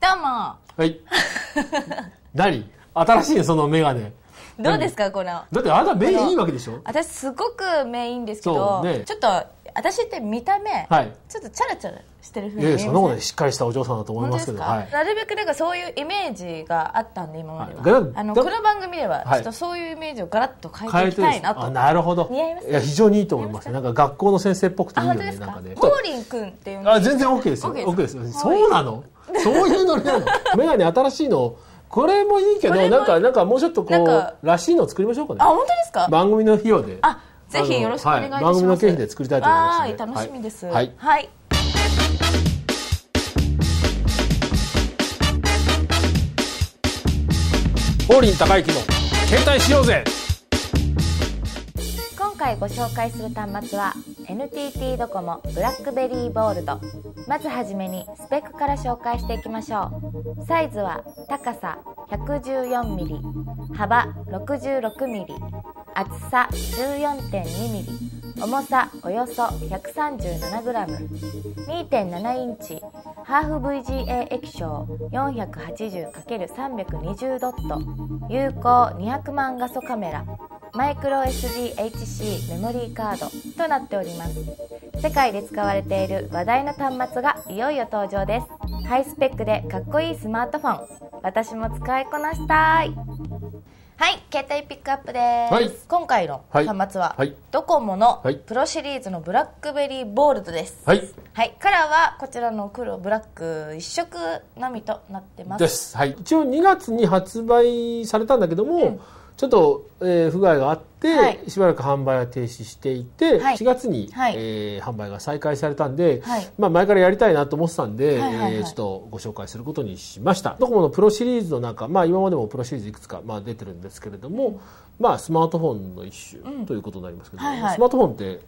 どうもはい何新しいそのメガネどうですかこのだってあなた目いいわけでしょ私すごくメインですけど、ね、ちょっと私って見た目、はい、ちょっとチャラチャラしてるふうにえそのなことしっかりしたお嬢さんだと思いますけど、はい、なるべくなんかそういうイメージがあったんで今までは、はい、あのこの番組ではちょっとそういうイメージをガラッと変えていきたいなとなるほど似合います、いや非常にいいと思いますなんか学校の先生っぽくていいよねなんかねホーリン君っていうあ全然 OK ですよ OK です,、OK、ですそうなのそういうの。メガネ新しいの。これもいいけど、なんか、なんかもうちょっとこう、らしいの作りましょうかね。あ、本当ですか番組の費用で。あ、ぜひよろしくお願いします。番組の経費で作りたいと思います。はい、楽しみです。はい。はいリン高之の携帯しようぜ今回ご紹介する端末は NTT ドコモブラックベリーボールドまずはじめにスペックから紹介していきましょうサイズは高さ 114mm 幅 66mm 厚さ 14.2mm 重さおよそ 137g2.7 インチハーフ VGA 液晶 480×320 ドット有効200万画素カメラマイクロ SDHC メモリーカードとなっております世界で使われている話題の端末がいよいよ登場ですハイスペックでかっこいいスマートフォン私も使いこなしたいはい携帯ピックアップです、はい、今回の端末は、はい、ドコモのプロシリーズのブラックベリーボールドですはい、はい、カラーはこちらの黒ブラック一色のみとなってますです、はい、一応2月に発売されたんだけども、うんちょっと、えー、不具合があって、はい、しばらく販売は停止していて、はい、4月に、はい、えー、販売が再開されたんで、はい、まあ、前からやりたいなと思ってたんで、はいはいはい、えー、ちょっとご紹介することにしました。ドコモのプロシリーズの中、まあ、今までもプロシリーズいくつか、まあ、出てるんですけれども、まあ、スマートフォンの一種ということになりますけど、うんはいはい、スマートフォンって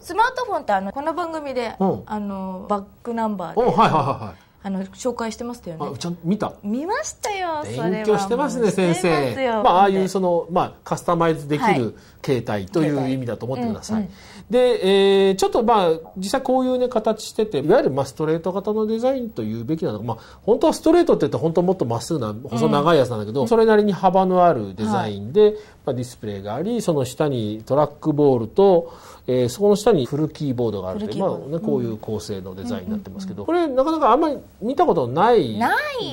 スマートフォンってあのこの番組で、うん、あのバックナンバーで、はいはいはいはいあの紹介してましたよね。ちゃんと見た。見ましたよ。勉強してますね先生。まあああいうそのまあカスタマイズできる形態という意味だと思ってください。はいうんうん、で、えー、ちょっとまあ実際こういうね形してていわゆるまあストレート型のデザインというべきなのかまあ本当はストレートって言って本当もっとまっすぐな細長いやつなんだけど、うん、それなりに幅のあるデザインで、まあ、ディスプレイがありその下にトラックボールと、えー、そこの下にフルキーボードがあるという、まあね、こういう構成のデザインになってますけど、うん、これなかなかあんまり見たことない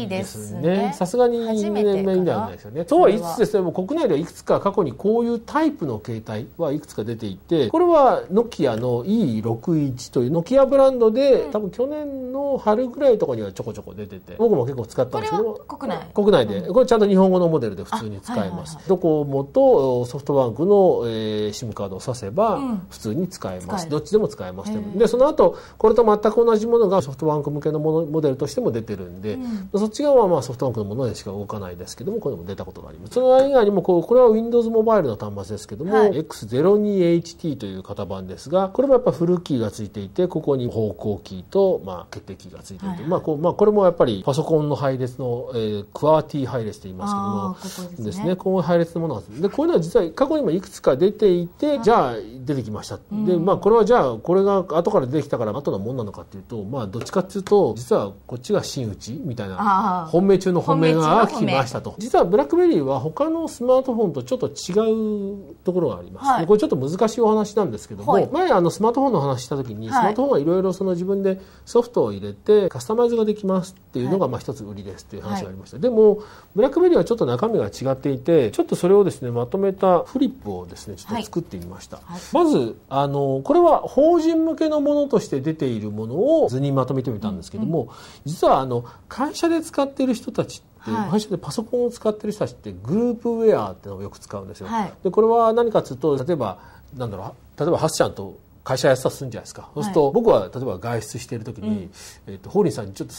ですねさすがに2年目にではないですよね。とはいつですねもう国内ではいくつか過去にこういうタイプの携帯はいくつか出ていてこれはノキアの E61 というノキアブランドで、うん、多分去年の春ぐらいとかにはちょこちょこ出てて僕も結構使ったんですけど国内国内で、これちゃんと日本語のモデルで普通に使えます。はいはいはい、どこもとソフトバンクの、えー、SIM カードを挿せば普通に使えます、うん、どっちでも使えますでその後これと全く同じものがソフトバンク向けのものモデルとしても出てるんで、うん、そっち側はまあソフトバンクのものでしか動かないですけどもこれも出たことがありますそれ以外にもこうこれは Windows モバイルの端末ですけども、はい、X02HT という型番ですがこれもやっぱフルキーがついていてここに方向キーと、まあ、決定キーがついていて、はいまあこうまあ、これもやっぱりパソコンの配列の、えー、クワーティー配列と言いますけどもですねですねこの配列のものなんですででこういうのは実は過去にもいくつか出ていて、じゃあ出てきました、うん、でまあこれはじゃあこれが後から出てきたから後のもんなのかっていうとまあどっちかっていうと実はこっちが真打ちみたいな本命中の本命が来ましたと実はブラックベリーは他のスマートフォンとちょっと違うところがあります、はい、これちょっと難しいお話なんですけども、はい、前あのスマートフォンの話した時にスマートフォンはいろいろその自分でソフトを入れてカスタマイズができますっていうのがまあ一つ売りですっていう話がありました、はい、でもブラックベリーはちょっと中身が違っていてちょっとそれをですねまとめたフリップをですねちょっと作ってみました、はい、まずあのこれは法人向けのものとして出ているものを図にまとめてみたんですけども、うん実はあの会社で使っている人たちはい、会社でパソコンを使ってる人たちってグループウェアっていうのをよく使うんですよ、でこれは何かというと例えばなんだろう例えばハスちゃんと会社やってするんじゃないですか、そうすると僕は例えば外出している時に、えー、と法林さんにちょっと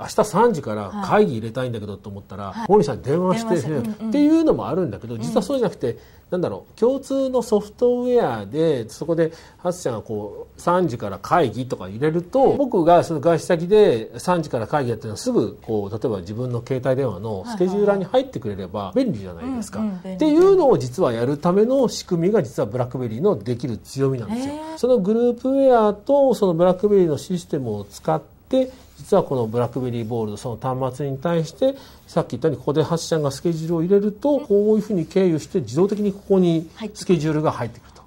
明日3時から会議入れたいんだけどと思ったら、大、は、西、さんに電話して、うんうん、っていうのもあるんだけど実はそうじゃなくて、うん、なんだろう共通のソフトウェアでそこでハスちゃんがこう3時から会議とか入れると僕がその外出先で3時から会議やってるのはすぐこう例えば自分の携帯電話のスケジューラーに入ってくれれば便利じゃないですか、っていうのを実はやるための仕組みが実はブラックベリーのできる強みなんですよ。そのグループウェアとそのブラックベリーのシステムを使っって実はこのブラックベリーボールのその端末に対してさっき言ったようにここでハチちゃんがスケジュールを入れるとこういうふうに経由して自動的にここにスケジュールが入ってくると。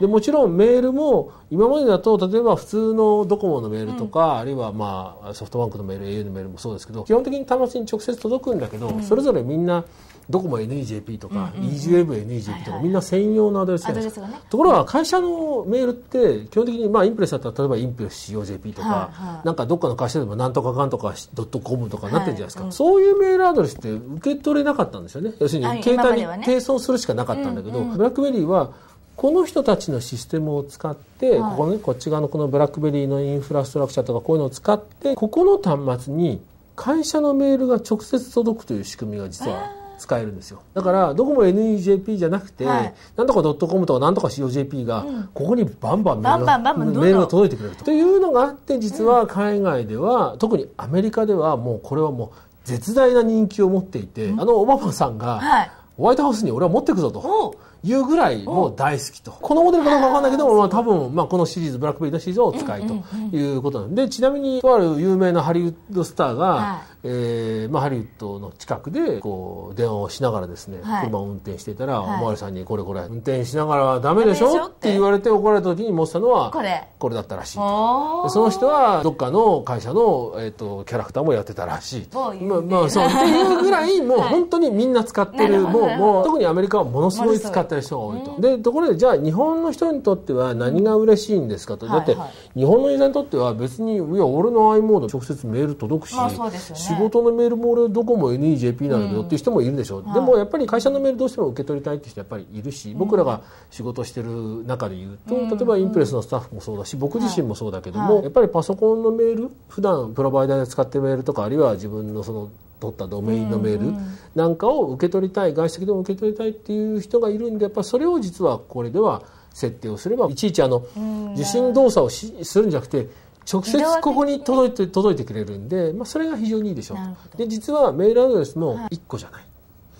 でもちろんメールも今までだと例えば普通のドコモのメールとか、うん、あるいはまあソフトバンクのメール au のメールもそうですけど基本的に端末に直接届くんだけど、うん、それぞれみんなドコモ NEJP とか、EGMNEJP とか、みんな専用のアドレスですところが会社のメールって基本的に、まあ、インプレスだったら例えばインプレス COJP とか、なんかどっかの会社でもなんとかかんとかドットコムとかなってるじゃないですか、そういうメールアドレスって受け取れなかったんですよね要するに携帯に転送するしかなかったんだけど、ブラックベリーはこの人たちのシステムを使って、はい、ここね、こっち側のこのブラックベリーのインフラストラクチャーとかこういうのを使って、ここの端末に会社のメールが直接届くという仕組みが実は使えるんですよ。だから、どこも NEJP じゃなくて、はい、なんとか .com とかなんとか COJP が、ここにバンバンメールが、バンバンメールが届いてくれると。というのがあって、実は海外では、うん、特にアメリカではもうこれはもう絶大な人気を持っていて、うん、あのオバマさんが、はいホワイトハウスに俺は持ってくぞというぐらいもう大好きとこのモデルかどうか分かんないけども、まあ、多分、まあ、このシリーズブラックベリーのシリーズを使いということなんでちなみにとある有名なハリウッドスターが、えー、まあ、ハリウッドの近くでこう電話をしながらですね、車を運転していたら、お巡りさんに「これこれ運転しながらはダメでしょ?」って言われて怒られた時に持ってたのはこれこれだったらしいとその人はどっかの会社の、えと、キャラクターもやってたらしいと、まあ、まあそうっていうぐらいもう本当にみんな使ってる、もうども、特にアメリカはものすごい使ってる人が多いと。で、ところで、じゃあ日本の人にとっては何が嬉しいんですかと。だって、日本のユーザーにとっては別に、いや、俺の i モード直接メール届くし、仕事のメールも俺どこも NEJP なんだけどっていう人もいるでしょう。でもやっぱり会社のメールどうしても受け取りたいって人やっぱりいるし、僕らが仕事してる中で言うと、例えばインプレスのスタッフもそうだし、僕自身もそうだけども、やっぱりパソコンのメール、普段プロバイダーで使ってるメールとか、あるいは自分のその取ったドメインのメールなんかを受け取りたい外資的でも受け取りたいっていう人がいるんでやっぱそれを実はこれでは設定をすればいちいちあの受信動作をするんじゃなくて直接ここに届いて届いてくれるんで、まあ、それが非常にいいでしょうで実はメールアドレスも1個じゃない、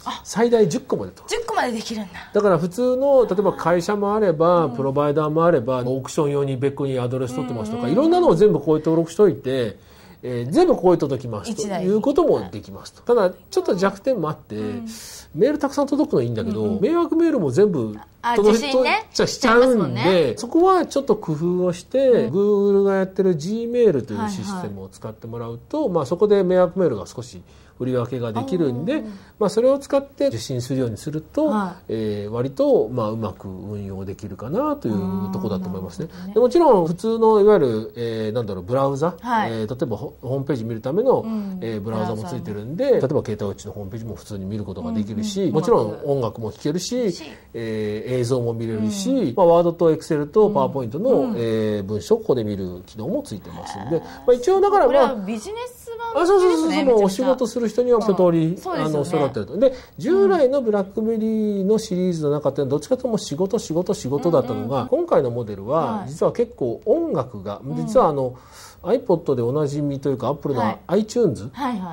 はい、最大10個まで取る10個までできるんだだから普通の例えば会社もあればプロバイダーもあればオークション用に別個にアドレス取ってますとか、いろんなのを全部こうやって登録しといてえー、全部ここへ届きますということもできますと。ただ、ちょっと弱点もあって、うん、メールたくさん届くのはいいんだけど、うん迷惑メールも全部届いちゃしちゃうんで、ね、そこはちょっと工夫をして、うん、Google がやってる Gmail というシステムを使ってもらうと、はいはい、まあそこで迷惑メールが少し売り分けができるんで、まあ、それを使って受信するようにすると、はい、えー、割と、まあ、うまく運用できるかなというとこだと思いますね。ねでもちろん普通のいわゆる、えー、なんだろうブラウザ、はい、えー、例えばホームページ見るための、うん、えー、ブラウザもついてるんで例えば携帯うちのホームページも普通に見ることができるし、うんうん、もちろん音楽も聴けるし、えー、映像も見れるし、うん、まあ、ワードとエクセルとパワーポイントの、うん、えー、文章をここで見る機能もついてますんで、まあ、一応だからまあ。ビジネス版、ね、そうそうそうそうお仕事する人には一通り、うんね、あの揃ってるとで従来のブラックベリーのシリーズの中ってどっちかとも仕事仕事仕事だったのが、うんうん、今回のモデルは実は結構音楽が、はい、実はあの、iPod でおなじみというか Apple の iTunes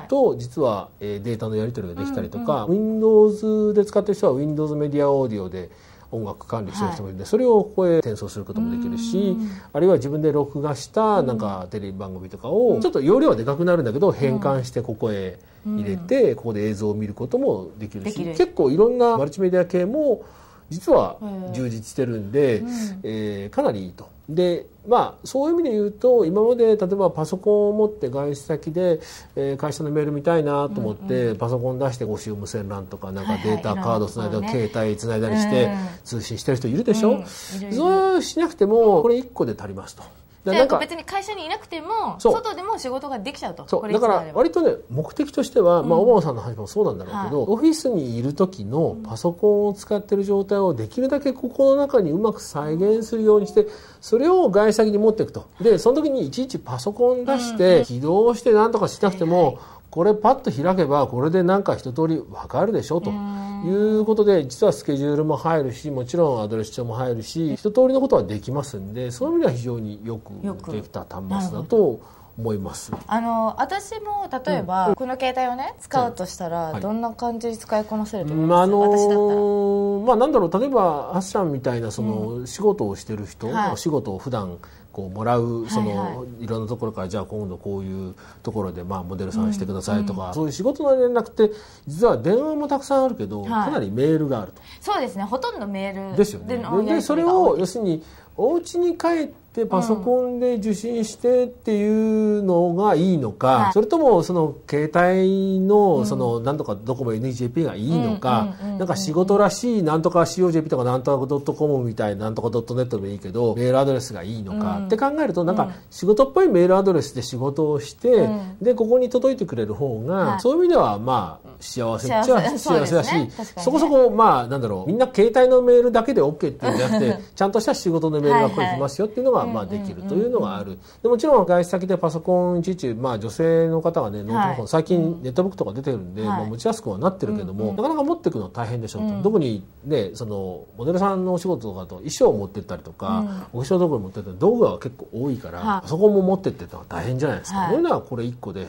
と実はデータのやり取りができたりとか、Windows で使ってる人は Windows メディアオーディオで。音楽管理する人もいるんで、はい、それをここへ転送することもできるしあるいは自分で録画したなんかテレビ番組とかをちょっと容量はでかくなるんだけど変換してここへ入れてここで映像を見ることもできるし結構いろんなマルチメディア系も実は充実してるんで、うん、えー、かなりいいと。でまあそういう意味で言うと今まで例えばパソコンを持って外出先で、えー、会社のメール見たいなと思って、うんうん、パソコン出してご使無線 LAN とかなんかデータ、カードつないだり、ね、携帯つないだりして、通信してる人いるでしょ、うん、そうしなくてもこれ1個で足りますと。じ別に会社にいなくても外でも仕事ができちゃうとそうだから割とね目的としては、まあ、オバマさんの話もそうなんだろうけど、うんはい、オフィスにいる時のパソコンを使ってる状態をできるだけここの中にうまく再現するようにしてそれを外先に持っていくとでその時にいちいちパソコン出して起動して何とかしなくても、うんはいはいこれパッと開けばこれで何か一通り分かるでしょということで実はスケジュールも入るしもちろんアドレス帳も入るし一通りのことはできますんでそういう意味では非常によくできた端末だと思いますあの私も例えば、うん、この携帯をね使うとしたら、はい、どんな感じに使いこなせると思います、あのー、まあ、なんだろう例えばハッシャンみたいなその、仕事をしてる人、はい、仕事を普段こうもらうその、いろんなところからじゃあ今度こういうところでまあモデルさんしてくださいとか、そういう仕事の連絡って実は電話もたくさんあるけど、かなりメールがあるとそうですねほとんどメールですよねでそれを要するにお家に帰ってパソコンで受信してっていうのがいいのか、うん、それともその携帯のそのなんとかドコモ NEJP がいいのか、なんか仕事らしいなんとか COJP とかなんとかドットコムみたいなんとかドットネットでもいいけどメールアドレスがいいのか、って考えるとなんか仕事っぽいメールアドレスで仕事をして、うん、でここに届いてくれる方が、はい、そういう意味ではまあ幸せっちゃ幸せだし、そこそこまあなんだろうみんな携帯のメールだけで OK っていうんじゃなくて ちゃんとした仕事のメールがこれ来ますよっていうのがまあできるというのがあるでもちろん外出先でパソコンいちいちまあ女性の方はねノート最近ネットブックとか出てるんで、まあ、持ちやすくはなってるけども、なかなか持っていくのは大変でしょうと、特にねそのモデルさんのお仕事とかと衣装を持ってったりとか、お化粧道具を持ってったり道具が結構多いから、パソコンも持ってってたら大変じゃないですか。はい、こういうのはこれ一個で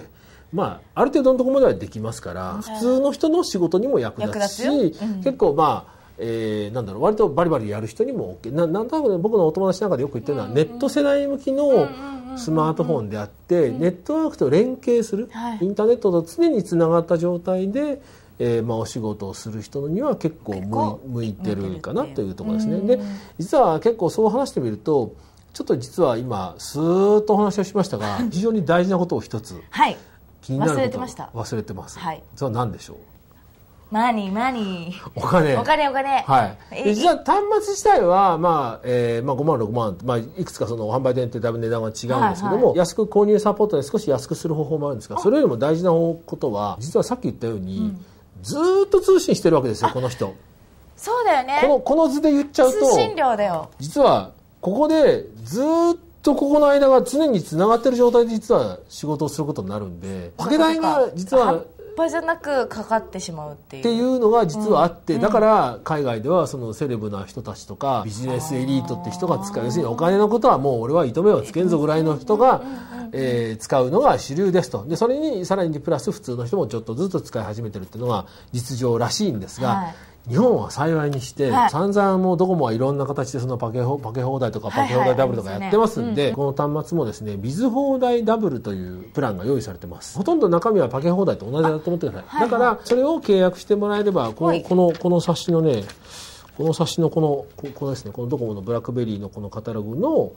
まあ、ある程度のところまではできますから、普通の人の仕事にも役立つし、うん、結構まあ、えー、なんだろう割とバリバリやる人にも OK ななんとなく、ね、僕のお友達なんかでよく言ってるのは、ネット世代向きのスマートフォンであって、ネットワークと連携する、インターネットと常につながった状態で、えーまあ、お仕事をする人には結構向いてるかなというところですね。で実は結構そう話してみるとちょっと実は今すーッとお話をしましたが 非常に大事なことを一つ、はい、気になる忘れてました忘れてます、はい、それは何でしょうマニーマニーお金お金お金はいじゃ端末自体は、まあえーまあ、5万6万、まあ、いくつかその販売店ってだいぶ値段は違うんですけども、はいはい、安く購入サポートで少し安くする方法もあるんですがそれよりも大事なことは実はさっき言ったように、うん、ずっと通信してるわけですよこの人そうだよねこのこの図で言っちゃうと通信料だよ実はここでずっとここの間が常につながってる状態で実は仕事をすることになるんでかけ代が実はぱじゃなくかかってしまうっていう。っていうのが実はあって、うん、だから海外ではそのセレブな人たちとかビジネスエリートって人が使う要するにお金のことはもう俺は糸目をつけんぞぐらいの人が、えー、使うのが主流ですとでそれにさらにプラス普通の人もちょっとずつ使い始めてるっていうのが実情らしいんですが。はい日本は幸いにして、はい、散々もうドコモはいろんな形でそのパケパケ放題とかパケ放題ダブルとかやってますんで、この端末もですねビズ放題ダブルというプランが用意されてますほとんど中身はパケ放題と同じだと思ってください、はいはい、だからそれを契約してもらえればこのこのこの冊子のねこの冊子のこのここですねこのドコモのブラックベリーのこのカタログの、こ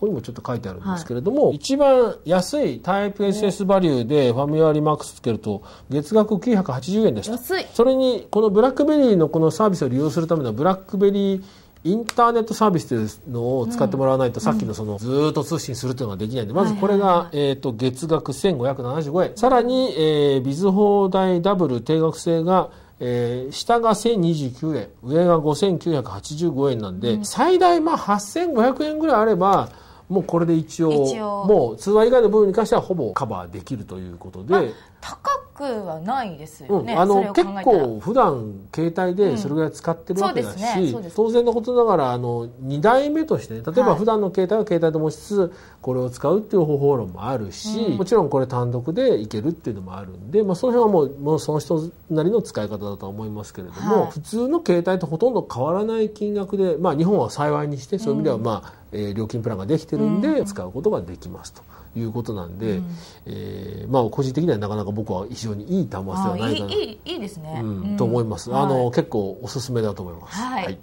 こにもちょっと書いてあるんですけれども、はい、一番安いタイプ SS バリューでファミアリマックスつけると月額980円でしたそれにこのブラックベリーのこのサービスを利用するためのブラックベリーインターネットサービスというのを使ってもらわないと、さっきのその、ずっと通信するというのができないんで、まずこれが、えっ、と、月額1575円。さらに、えビズ放題ダブル定額制が、えー、下が1029円、上が5985円なんで、うん、最大まあ8500円ぐらいあれば、もうこれで一応もう通話以外の部分に関してはほぼカバーできるということで、まあ、高くはないですよね、うん、あの結構普段携帯でそれぐらい使ってるわけだし、うんね当然のことながらあの2代目として、ね、例えば普段の携帯は携帯と持ちつつこれを使うっていう方法論もあるし、うん、もちろんこれ単独でいけるっていうのもあるんで、まあ、その辺はもうもうその人なりの使い方だとは思いますけれども、はい、普通の携帯とほとんど変わらない金額で、まあ、日本は幸いにしてそういう意味ではまあ、え料金プランができてるんで使うことができますということなんで、えまあ個人的にはなかなか僕は非常にいい端末ではないかないいですね、と思います、あの結構おすすめだと思いますはい